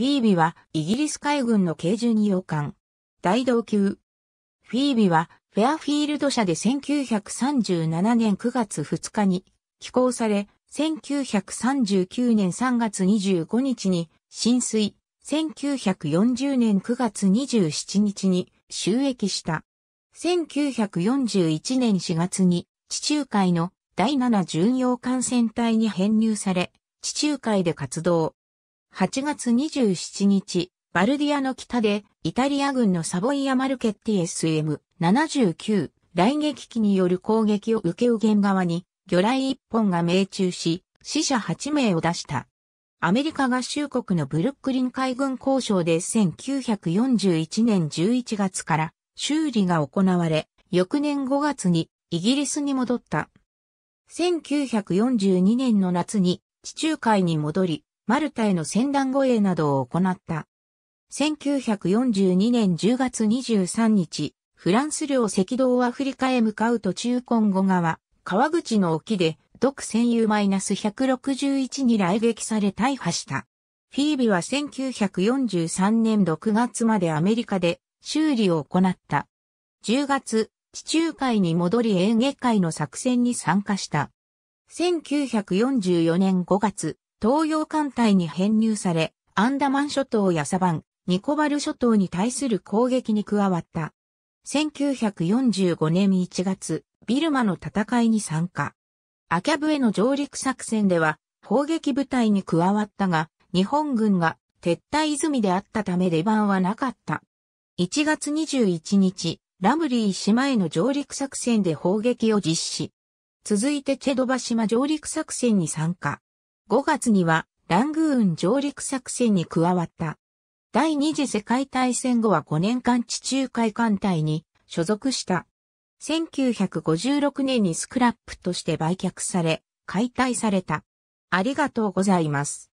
フィービはイギリス海軍の軽巡洋艦。大同級。フィービはフェアフィールド社で1937年9月2日に寄港され、1939年3月25日に浸水、1940年9月27日に収益した。1941年4月に地中海の第7巡洋艦船隊に編入され、地中海で活動。8月27日、バルディアの北で、イタリア軍のサボイア・マルケッティ SM79 来撃機による攻撃を受け右舷側に、魚雷1本が命中し、死者8名を出した。アメリカ合衆国のブルックリン海軍交渉で1941年11月から修理が行われ、翌年5月にイギリスに戻った。1942年の夏に地中海に戻り、マルタへの船団護衛などを行った。1942年10月23日、フランス領赤道アフリカへ向かう途中コンゴ側、川口の沖で、独占有マイナス -161 に来撃され大破した。フィービは1943年6月までアメリカで修理を行った。10月、地中海に戻り演芸会海の作戦に参加した。1944年5月、東洋艦隊に編入され、アンダマン諸島やサバン、ニコバル諸島に対する攻撃に加わった。1945年1月、ビルマの戦いに参加。アキャブへの上陸作戦では、砲撃部隊に加わったが、日本軍が撤退泉であったため出番はなかった。1月21日、ラムリー島への上陸作戦で砲撃を実施。続いてチェドバ島上陸作戦に参加。5月にはラングーン上陸作戦に加わった。第二次世界大戦後は5年間地中海艦隊に所属した。1956年にスクラップとして売却され、解体された。ありがとうございます。